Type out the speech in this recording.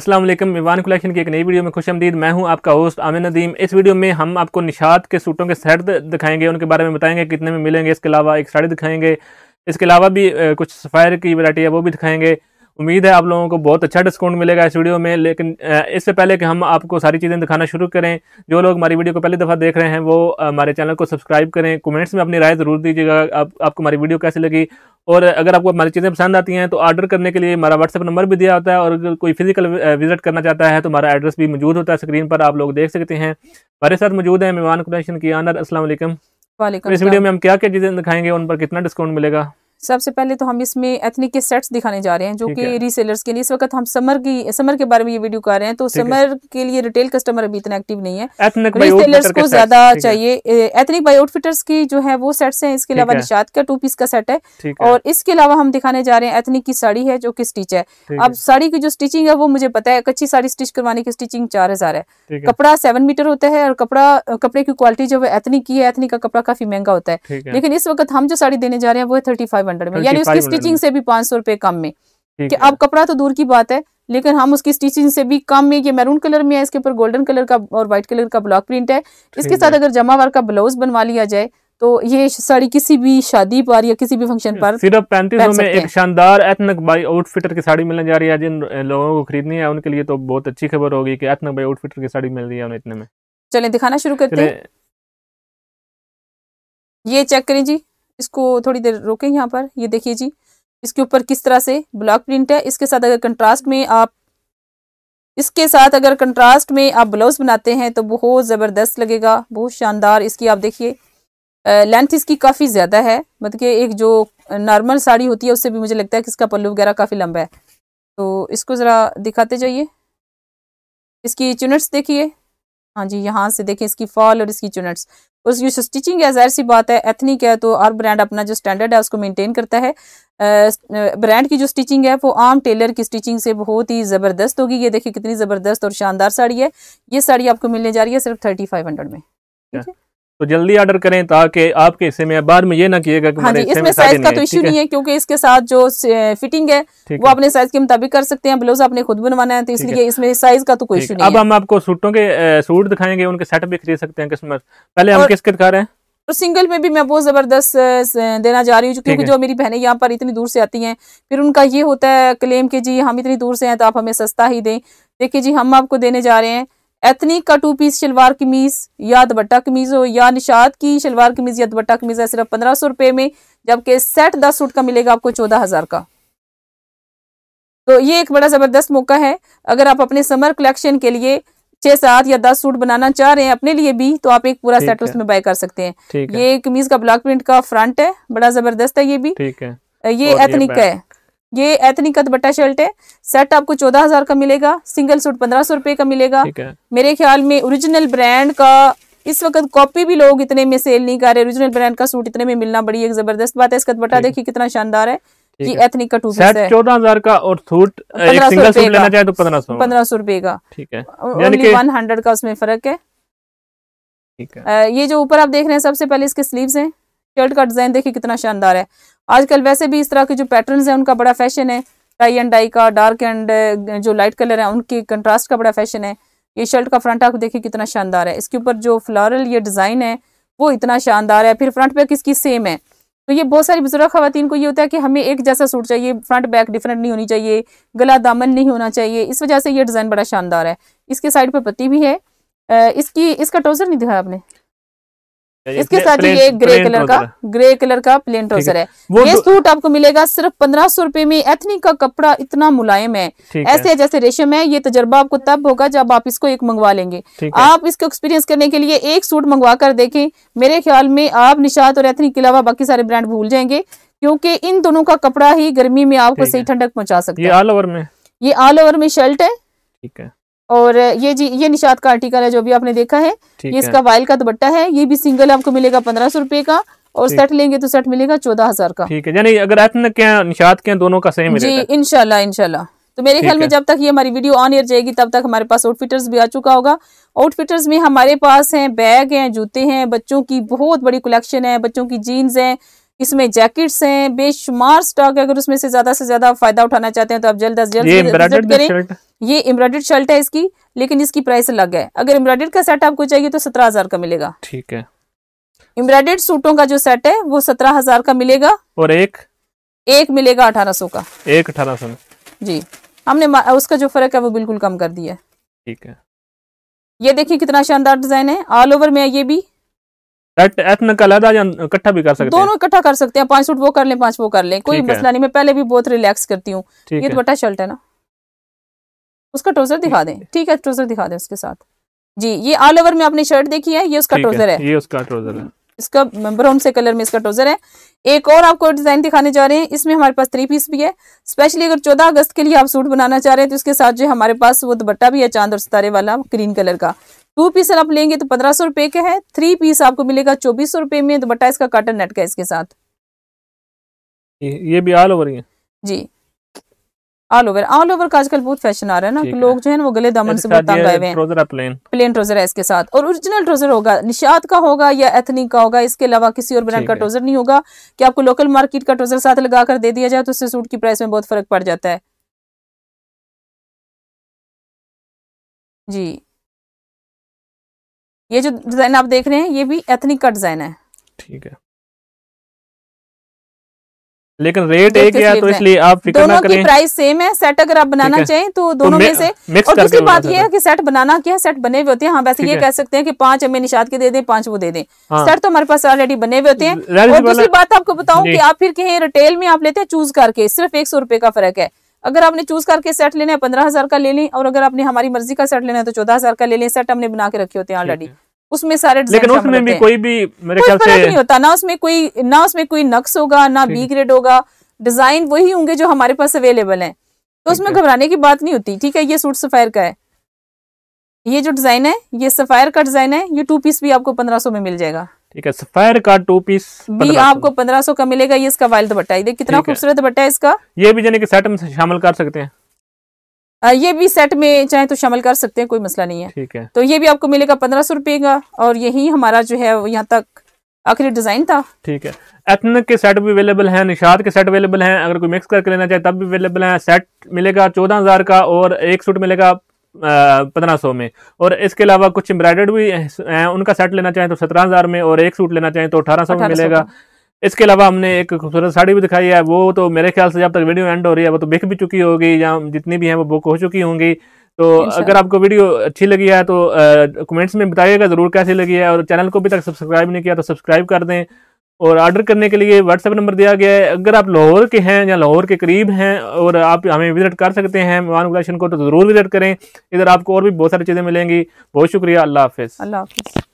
Aslam Ivan collection की एक नई वीडियो में खुश आमदीद मैं हूं आपका होस्ट आमिर नदीम इस वीडियो में हम आपको निशात के सूटों के सेट दिखाएंगे उनके बारे में बताएंगे कितने में मिलेंगे इसके अलावा एक साड़ी दिखाएंगे इसके अलावा भी कुछ सफ़ायर की वैरायटी है वो भी दिखाएंगे उम्मीद है आप लोगों को बहुत अच्छा डिस्काउंट मिलेगा इस वीडियो में लेकिन इससे पहले कि हम आपको सारी चीज़ें दिखाना शुरू करें जो लोग हमारी वीडियो को पहली दफ़ा देख रहे हैं वो हमारे चैनल को सब्सक्राइब करें कमेंट्स में अपनी राय ज़रूर दीजिएगा आप, आपको हमारी वीडियो कैसी लगी और अगर आपको हमारी चीज़ें पसंद आती हैं तो ऑर्डर करने के लिए हमारा व्हाट्सअप नंबर भी दिया होता है और अगर कोई फिजिकल विजिट करना चाहता है तो हमारा एड्रेस भी मौजूद होता है स्क्रीन पर आप लोग देख सकते हैं हमारे साथ मौजूद है मेहमान कुरेशन की आनर असलम इस वीडियो में हम क्या क्या चीज़ें दिखाएंगे उन पर कितना डिस्काउंट मिलेगा सबसे पहले तो हम इसमें एथनिक के सेट्स दिखाने जा रहे हैं जो कि रीसेलर्स के लिए इस वक्त हम समर की समर के बारे में ये वीडियो कर रहे हैं तो समर के लिए रिटेल कस्टमर अभी इतना एक्टिव नहीं है रीसेलर्स को ज्यादा चाहिए एथनिक बाई आउटफिटर्स की जो है वो सेट्स हैं इसके अलावा निशाद का टू पीस का सेट है और इसके अलावा हम दिखाने जा रहे हैं एथनिक की साड़ी है जो की स्टिच है अब साड़ी की जो स्टिचिंग है वो मुझे पता है कच्ची साड़ी स्टिच करवाने की स्टिचिंग चार हजार है कपड़ा सेवन मीटर होता है और कपड़ा कपड़े की क्वालिटी जो है एथनिक की है एथनिक का कपड़ा काफी महंगा होता है लेकिन इस वक्त हम जो साड़ी देने जा रहे हैं वो है थर्टी फाइव हंड्रेड में यानी उसकी स्टिचिंग से भी पांच सौ रुपये कम में कि अब कपड़ा तो दूर की बात है लेकिन हम उसकी स्टिचिंग से भी कम में ये मैरून कलर में है इसके ऊपर गोल्डन कलर का और व्हाइट कलर का ब्लॉक प्रिंट है इसके साथ अगर जमावार का ब्लाउज बनवा लिया जाए तो ये साड़ी किसी भी शादी पर या किसी भी फंक्शन पर सिर्फ पैंतीस में एक शानदार एथनक बाई आउटफिटर की साड़ी मिलने जा रही है जिन लोगों को खरीदनी है उनके लिए तो बहुत अच्छी खबर होगी कि एथनक बाई आउटफिटर की साड़ी मिल रही है उन्हें इतने में चलें दिखाना शुरू करते हैं ये चेक करें जी इसको थोड़ी देर रोके यहाँ पर ये देखिए जी इसके ऊपर किस तरह से ब्लॉक प्रिंट है इसके साथ अगर कंट्रास्ट में आप इसके साथ अगर कंट्रास्ट में आप ब्लाउज बनाते हैं तो बहुत ज़बरदस्त लगेगा बहुत शानदार इसकी आप देखिए लेंथ इसकी काफ़ी ज़्यादा है मतलब कि एक जो नॉर्मल साड़ी होती है उससे भी मुझे लगता है कि इसका पल्लू वगैरह काफ़ी लंबा है तो इसको ज़रा दिखाते जाइए इसकी चुनट्स देखिए हाँ जी यहाँ से देखें इसकी फॉल और इसकी चुनट्स उस जो स्टिचिंग है जहर सी बात है एथनिक है तो हर ब्रांड अपना जो स्टैंडर्ड है उसको मेंटेन करता है ब्रांड की जो स्टिचिंग है वो आम टेलर की स्टिचिंग से बहुत ही ज़बरदस्त होगी ये देखिए कितनी ज़बरदस्त और शानदार साड़ी है ये साड़ी आपको मिलने जा रही है सिर्फ थर्टी फाइव हंड्रेड में ठीक है तो जल्दी ऑर्डर करें ताकि आपके हिस्से में बाद में ये ना किएगा कि हाँ जी इसमें साइज का तो इश्यू नहीं है क्योंकि इसके साथ जो फिटिंग है वो अपने साइज के मुताबिक कर सकते हैं ब्लाउज आपने खुद बनवाना है तो इसलिए इसमें साइज का तो कोई इश्यू नहीं अब हम आपको सूटों के सूट दिखाएंगे उनके सेट भी खरीद सकते हैं कस्टमर पहले हम किसके दिखा रहे हैं और सिंगल में भी मैं बहुत ज़बरदस्त देना जा रही हूँ क्योंकि जो मेरी बहनें यहाँ पर इतनी दूर से आती हैं फिर उनका ये होता है क्लेम कि जी हम इतनी दूर से हैं तो आप हमें सस्ता ही दें देखिए जी हम आपको देने जा रहे हैं एथनिक का टू पीस शलवार कमीज या दबट्टा कमीज हो या निशाद की शलवार कमीज या दबट्टा कमीज है सिर्फ पंद्रह सौ रुपए में जबकि सेट दस सूट का मिलेगा आपको चौदह हज़ार का तो ये एक बड़ा ज़बरदस्त मौका है अगर आप अपने समर कलेक्शन के लिए छह सात या दस सूट बनाना चाह रहे हैं अपने लिए भी तो आप एक पूरा सेट उसमें बाय कर सकते हैं ये कमीज का ब्लॉक प्रिंट का फ्रंट है बड़ा ज़बरदस्त है ये भी ठीक है ये एथनिक का है ये एथनिक कद बट्टा शर्ट है सेट आपको चौदह हजार का मिलेगा सिंगल सूट पंद्रह सौ रुपए का मिलेगा मेरे ख्याल में ओरिजिनल ब्रांड का इस वक्त कॉपी भी लोग इतने में सेल नहीं कर रहे ओरिजिनल ब्रांड का सूट इतने में मिलना बड़ी एक जबरदस्त बात है इसका दुपट्टा देखिए कितना शानदार है ये एथनिक का टू सेट चौदह हजार का और सूट सिंगल सूट लेना चाहे तो पंद्रह सौ रुपए का ठीक है वन हंड्रेड का उसमें फर्क है ये जो ऊपर आप देख रहे हैं सबसे पहले इसके स्लीव्स हैं स्कर्ट का डिज़ाइन देखिए कितना शानदार है आजकल वैसे भी इस तरह के जो पैटर्न है उनका बड़ा फैशन है टाई एंड डाई का डार्क एंड जो लाइट कलर है उनके कंट्रास्ट का बड़ा फैशन है ये शर्ट का फ्रंट आप देखिए कितना शानदार है इसके ऊपर जो फ्लोरल ये डिज़ाइन है वो इतना शानदार है फिर फ्रंट बैक इसकी सेम है तो ये बहुत सारी बुजुर्ग खातन को ये होता है कि हमें एक जैसा सूट चाहिए फ्रंट बैक डिफरेंट नहीं होनी चाहिए गला दामन नहीं होना चाहिए इस वजह से ये डिज़ाइन बड़ा शानदार है इसके साइड पर पत्ती भी है इसकी इसका ट्राउज़र नहीं दिखाया आपने इसके साथ ये ग्रे कलर का ग्रे कलर का प्लेन ट्राउजर है ये सूट आपको मिलेगा सिर्फ पंद्रह सौ रुपए में एथनिक का कपड़ा इतना मुलायम है ऐसे है। जैसे रेशम है ये तजर्बा आपको तब होगा जब आप इसको एक मंगवा लेंगे आप इसको एक्सपीरियंस करने के लिए एक सूट मंगवा कर देखें मेरे ख्याल में आप निशात और एथनिक के अलावा बाकी सारे ब्रांड भूल जाएंगे क्योंकि इन दोनों का कपड़ा ही गर्मी में आपको सही ठंडक पहुंचा सकते ऑल ओवर में ये ऑल ओवर में शर्ट है ठीक है और ये जी ये निषाद का आर्टिकल है जो भी आपने देखा है ये इसका वायल का दुपट्टा है ये भी सिंगल आपको मिलेगा पंद्रह सौ रुपए का और सेट लेंगे तो सेट मिलेगा चौदह हजार का ठीक है यानी अगर के निषाद के दोनों का सेम जी इनशाला इनशाला तो मेरे ख्याल में जब तक ये हमारी वीडियो ऑन एयर जाएगी तब तक हमारे पास आउटफिटर्स भी आ चुका होगा आउटफिटर्स में हमारे पास हैं बैग हैं जूते हैं बच्चों की बहुत बड़ी कलेक्शन है बच्चों की जीन्स हैं इसमें जैकेट्स हैं बेशुमार स्टॉक है अगर उसमें से ज्यादा से ज्यादा फायदा उठाना चाहते हैं तो आप जल्द अज जल्द करें ये एम्ब्रॉयडेड शर्ट है इसकी लेकिन इसकी प्राइस अलग है अगर एम्ब्रॉयडेड का सेट आपको चाहिए तो सत्रह हजार का मिलेगा ठीक है एम्ब्रॉयडेड सूटों का जो सेट है वो सत्रह हजार का मिलेगा और एक एक मिलेगा अठारह सौ का एक अठारह सौ जी हमने उसका जो फर्क है वो बिल्कुल कम कर दिया ठीक है ये देखिए कितना शानदार डिजाइन है ऑल ओवर में है ये भी आपने शर्ट देखी है ये उसका ट्रोजर है इसका ब्राउन से कलर में इसका ट्रोजर है एक और आपको डिजाइन दिखाने जा रहे हैं इसमें हमारे पास थ्री पीस भी है स्पेशली अगर चौदह अगस्त के लिए आप सूट बनाना चाह रहे हैं तो इसके साथ जो हमारे पास वो दुपट्टा भी है चांद और सितारे वाला ग्रीन कलर का टू पीस आप लेंगे तो पंद्रह सौ रुपए का है थ्री पीस आपको मिलेगा चौबीस सौ रुपए में दुपट्टा इसका कॉटन नेट का इसके साथ ये भी ऑल ओवर है जी ऑल ओवर ऑल ओवर का आजकल बहुत फैशन आ रहा है ना लोग जो है वो गले दामन अच्छा, से बहुत तंग आए हुए हैं प्लेन प्लेन ट्रोजर है इसके साथ और ओरिजिनल ट्रोजर होगा निशात का होगा या एथनिक का होगा इसके अलावा किसी और ब्रांड का ट्रोजर नहीं होगा कि आपको लोकल मार्केट का ट्रोजर साथ लगा कर दे दिया जाए तो उससे सूट की प्राइस में बहुत फर्क पड़ जाता है जी ये जो डिजाइन आप देख रहे हैं ये भी एथनिक का डिजाइन है ठीक है लेकिन रेट एक है तो इसलिए आप फिक्र दोनों की प्राइस सेम है सेट अगर आप बनाना चाहें तो, तो दोनों तो में से और दूसरी बात यह है कि सेट बनाना क्या है सेट बने हुए होते हैं हाँ वैसे ये कह सकते हैं कि पांच हमें निशाद के दे दें पांच वो दे दें हाँ। सेट तो हमारे पास ऑलरेडी बने हुए होते हैं और दूसरी बात आपको बताऊँ की आप फिर कहें रिटेल में आप लेते हैं चूज करके सिर्फ एक सौ रुपए का फर्क है अगर आपने चूज करके सेट लेना है पंद्रह हजार का ले लें और अगर आपने हमारी मर्जी का सेट लेना है तो चौदह हजार का ले लें सेट हमने बना के रखे होते हैं ऑलरेडी उसमें सारे लेकिन उसमें भी कोई भी मेरे ख्याल से नहीं होता ना उसमें कोई ना उसमें कोई नक्स होगा ना बी ग्रेड होगा डिजाइन वही होंगे जो हमारे पास अवेलेबल तो है तो उसमें घबराने की बात नहीं होती ठीक है ये सूट सफायर का है ये जो डिजाइन है ये सफायर का डिजाइन है ये टू पीस भी आपको पंद्रह सौ में मिल जाएगा ठीक है सफायर का टू पीस भी आपको पंद्रह सौ का मिलेगा ये इसका वाइल दुपट्टा है कितना खूबसूरत दुपट्टा है इसका ये भी जाने के सेट में शामिल कर सकते हैं आ, ये भी सेट में चाहे तो शामिल कर सकते हैं कोई मसला नहीं है ठीक है तो ये भी आपको मिलेगा पंद्रह सौ रुपये का और यही हमारा जो है यहाँ तक आखिरी डिजाइन था ठीक है एथनिक के सेट भी अवेलेबल हैं निशाद के सेट अवेलेबल हैं अगर कोई मिक्स करके लेना चाहे तब भी अवेलेबल हैं सेट मिलेगा चौदह हज़ार का और एक सूट मिलेगा पंद्रह सौ में और इसके अलावा कुछ एम्ब्रॉयडर्ड भी हैं उनका सेट लेना चाहें तो सत्रह हज़ार में और एक सूट लेना चाहें तो अठारह सौ में मिलेगा इसके अलावा हमने एक खूबसूरत साड़ी भी दिखाई है वो तो मेरे ख्याल से जब तक वीडियो एंड हो रही है वो तो बिक भी चुकी होगी या जितनी भी हैं वो बुक हो चुकी होंगी तो अगर आपको वीडियो अच्छी लगी है तो कमेंट्स में बताइएगा ज़रूर कैसी लगी है और चैनल को अभी तक सब्सक्राइब नहीं किया तो सब्सक्राइब कर दें और ऑर्डर करने के लिए व्हाट्सएप नंबर दिया गया है अगर आप लाहौर के हैं या लाहौर के करीब हैं और आप हमें विज़िट कर सकते हैं मेहमान कलेक्शन को तो ज़रूर विज़िट करें इधर आपको और भी बहुत सारी चीज़ें मिलेंगी बहुत शुक्रिया अल्लाह हाफिज़ अल्लाह हाफिज़